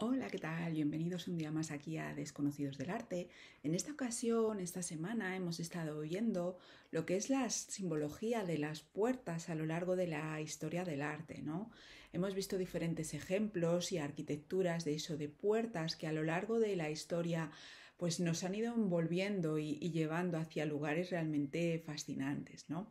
Hola, ¿qué tal? Bienvenidos un día más aquí a Desconocidos del Arte. En esta ocasión, esta semana, hemos estado viendo lo que es la simbología de las puertas a lo largo de la historia del arte, ¿no? Hemos visto diferentes ejemplos y arquitecturas de eso, de puertas que a lo largo de la historia pues nos han ido envolviendo y, y llevando hacia lugares realmente fascinantes, ¿no?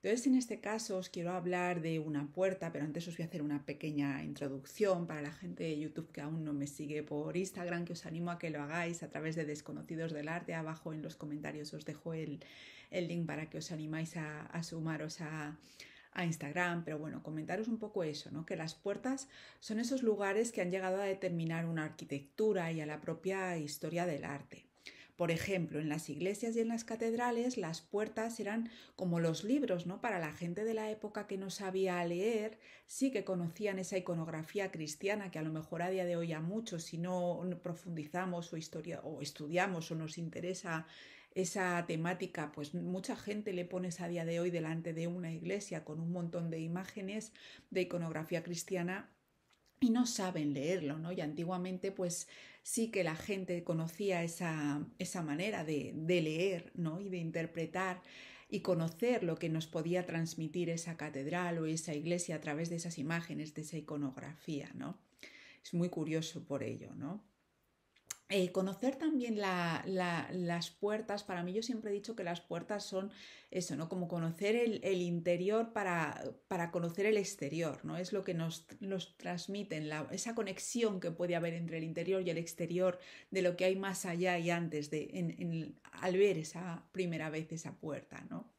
Entonces, en este caso os quiero hablar de una puerta, pero antes os voy a hacer una pequeña introducción para la gente de YouTube que aún no me sigue por Instagram, que os animo a que lo hagáis a través de Desconocidos del Arte. Abajo en los comentarios os dejo el, link para que os animáis a, a sumaros a, a Instagram, pero bueno, comentaros un poco eso, ¿no? Que las puertas son esos lugares que han llegado a determinar una arquitectura y a la propia historia del arte. Por ejemplo, en las iglesias y en las catedrales las puertas eran como los libros, ¿no? Para la gente de la época que no sabía leer, sí que conocían esa iconografía cristiana que a lo mejor a día de hoy a muchos, si no profundizamos o, historia, o estudiamos o nos interesa esa temática, pues mucha gente le pones a día de hoy delante de una iglesia con un montón de imágenes de iconografía cristiana y no saben leerlo, ¿no? Y antiguamente, pues sí que la gente conocía esa, esa manera de, de, leer, ¿no? Y de interpretar y conocer lo que nos podía transmitir esa catedral o esa iglesia a través de esas imágenes, de esa iconografía, ¿no? Es muy curioso por ello, ¿no? Eh, conocer también las puertas, para mí yo siempre he dicho que las puertas son eso, ¿no? Como conocer el, interior para, conocer el exterior, ¿no? Es lo que nos, nos transmiten, esa conexión que puede haber entre el interior y el exterior de lo que hay más allá y antes de, al ver esa primera vez esa puerta, ¿no?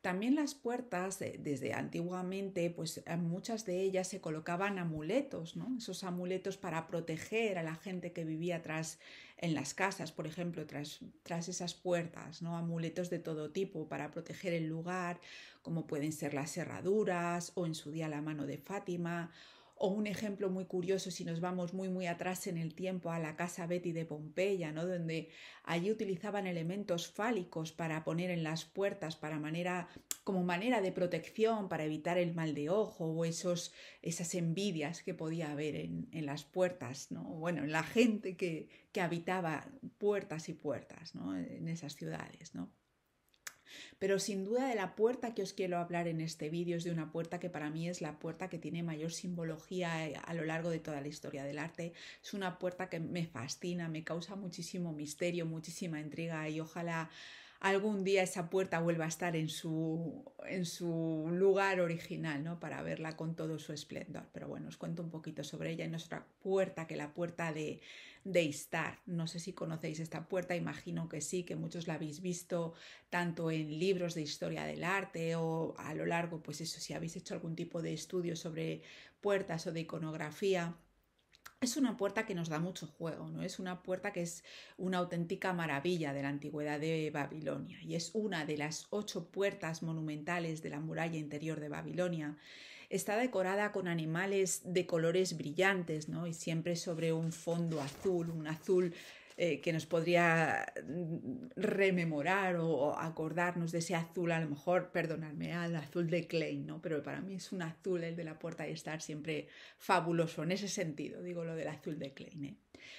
También las puertas, eh, desde antiguamente, pues eh, muchas de ellas se colocaban amuletos, ¿no? Esos amuletos para proteger a la gente que vivía tras en las casas, por ejemplo, tras, tras esas puertas, ¿no? Amuletos de todo tipo para proteger el lugar, como pueden ser las cerraduras o en su día la mano de Fátima o un ejemplo muy curioso, si nos vamos muy, muy atrás en el tiempo, a la casa Betty de Pompeya, ¿no? donde allí utilizaban elementos fálicos para poner en las puertas para manera, como manera de protección, para evitar el mal de ojo o esos, esas envidias que podía haber en, las puertas, ¿no? bueno, en la gente que, que habitaba puertas y puertas ¿no? en esas ciudades. ¿no? Pero sin duda de la puerta que os quiero hablar en este vídeo es de una puerta que para mí es la puerta que tiene mayor simbología eh, a lo largo de toda la historia del arte. Es una puerta que me fascina, me causa muchísimo misterio, muchísima intriga y ojalá algún día esa puerta vuelva a estar en su, lugar original, ¿no? Para verla con todo su esplendor. Pero bueno, os cuento un poquito sobre ella. Y nuestra puerta, que la puerta de, de Istar. No sé si conocéis esta puerta, imagino que sí, que muchos la habéis visto tanto en libros de historia del arte o a lo largo, pues eso, si habéis hecho algún tipo de estudio sobre puertas o de iconografía es una puerta que nos da mucho juego, ¿no? Es una puerta que es una auténtica maravilla de la antigüedad de Babilonia y es una de las ocho puertas monumentales de la muralla interior de Babilonia. Está decorada con animales de colores brillantes, ¿no? Y siempre sobre un fondo azul, un azul eh, que nos podría mm, rememorar o, acordarnos de ese azul, a lo mejor, perdonadme, al azul de Klein, ¿no? Pero para mí es un azul el de la puerta de estar siempre fabuloso en ese sentido, digo lo del azul de Klein. ¿eh?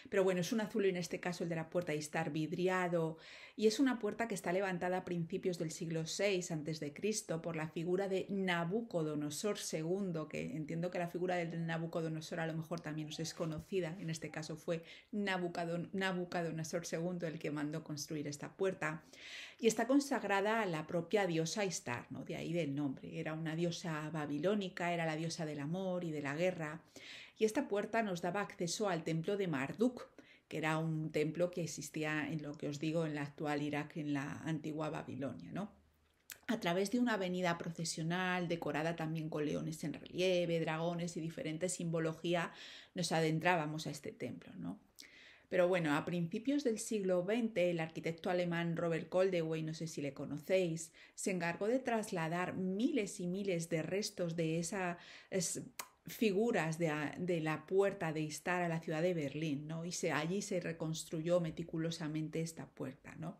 Pero bueno, es un azul en este caso el de la puerta de estar vidriado. Y es una puerta que está levantada a principios del siglo VI a.C. por la figura de Nabucodonosor II, que entiendo que la figura del Nabucodonosor a lo mejor también os es conocida. En este caso fue Nabucodonosor II el que mandó construir esta puerta. Y está consagrada a la propia diosa Istar, ¿no? de ahí del nombre. Era una diosa babilónica, era la diosa del amor y de la guerra y esta puerta nos daba acceso al templo de Marduk, que era un templo que existía en lo que os digo en la actual Irak, en la antigua Babilonia, ¿no? A través de una avenida procesional decorada también con leones en relieve, dragones y diferente simbología, nos adentrábamos a este templo, ¿no? Pero bueno, a principios del siglo XX, el arquitecto alemán Robert Coldeway no sé si le conocéis, se encargó de trasladar miles y miles de restos de esa figuras de, la puerta de Istar a la ciudad de Berlín, ¿no? Y se, allí se reconstruyó meticulosamente esta puerta, ¿no?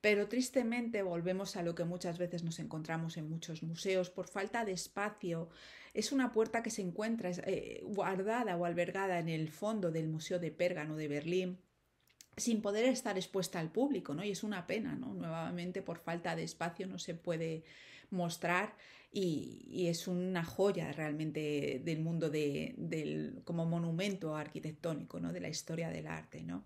Pero tristemente volvemos a lo que muchas veces nos encontramos en muchos museos, por falta de espacio, es una puerta que se encuentra eh, guardada o albergada en el fondo del Museo de Pérgamo de Berlín, sin poder estar expuesta al público, ¿no? Y es una pena, ¿no? Nuevamente por falta de espacio no se puede mostrar y, es una joya realmente del mundo de, del, como monumento arquitectónico, ¿no? De la historia del arte, ¿no?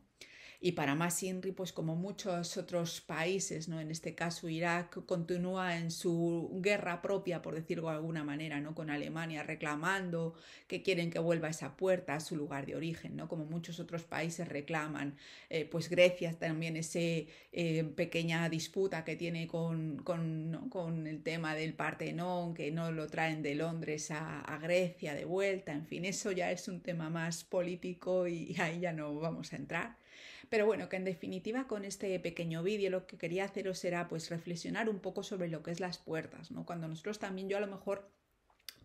Y para más INRI, pues como muchos otros países, ¿no? En este caso Irak continúa en su guerra propia, por decirlo de alguna manera, ¿no? Con Alemania reclamando que quieren que vuelva esa puerta a su lugar de origen, ¿no? Como muchos otros países reclaman, eh, pues Grecia también ese eh, pequeña disputa que tiene con, el tema del Partenón, que no lo traen de Londres a Grecia de vuelta, en fin, eso ya es un tema más político y ahí ya no vamos a entrar. Pero bueno, que en definitiva con este pequeño vídeo lo que quería haceros era pues reflexionar un poco sobre lo que es las puertas, ¿no? Cuando nosotros también yo a lo mejor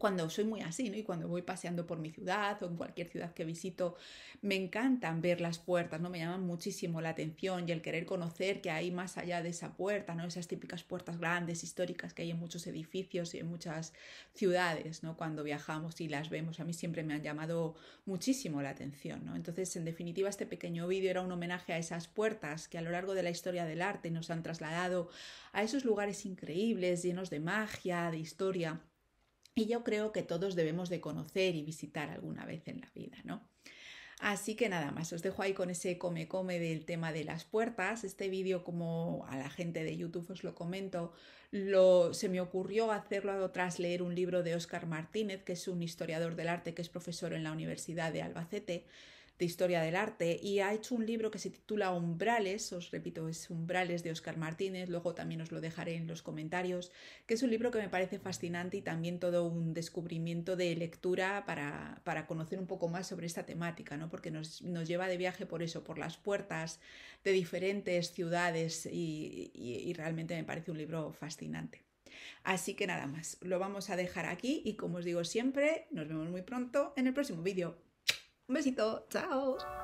cuando soy muy así, ¿no? Y cuando voy paseando por mi ciudad o en cualquier ciudad que visito, me encantan ver las puertas, ¿no? Me llaman muchísimo la atención y el querer conocer que hay más allá de esa puerta, ¿no? Esas típicas puertas grandes, históricas que hay en muchos edificios y en muchas ciudades, ¿no? Cuando viajamos y las vemos, a mí siempre me han llamado muchísimo la atención, Entonces, en definitiva, este pequeño vídeo era un homenaje a esas puertas que a lo largo de la historia del arte nos han trasladado a esos lugares increíbles, llenos de magia, de historia y yo creo que todos debemos de conocer y visitar alguna vez en la vida, ¿no? Así que nada más, os dejo ahí con ese come come del tema de las puertas. Este vídeo, como a la gente de YouTube os lo comento, se me ocurrió hacerlo tras leer un libro de Óscar Martínez, que es un historiador del arte, que es profesor en la Universidad de Albacete, de historia del arte y ha hecho un libro que se titula Umbrales, os repito, es Umbrales de Oscar Martínez, luego también os lo dejaré en los comentarios, que es un libro que me parece fascinante y también todo un descubrimiento de lectura para, conocer un poco más sobre esta temática, ¿no? porque nos, lleva de viaje por eso, por las puertas de diferentes ciudades y, y realmente me parece un libro fascinante. Así que nada más, lo vamos a dejar aquí y como os digo siempre, nos vemos muy pronto en el próximo vídeo. Un besito, chao.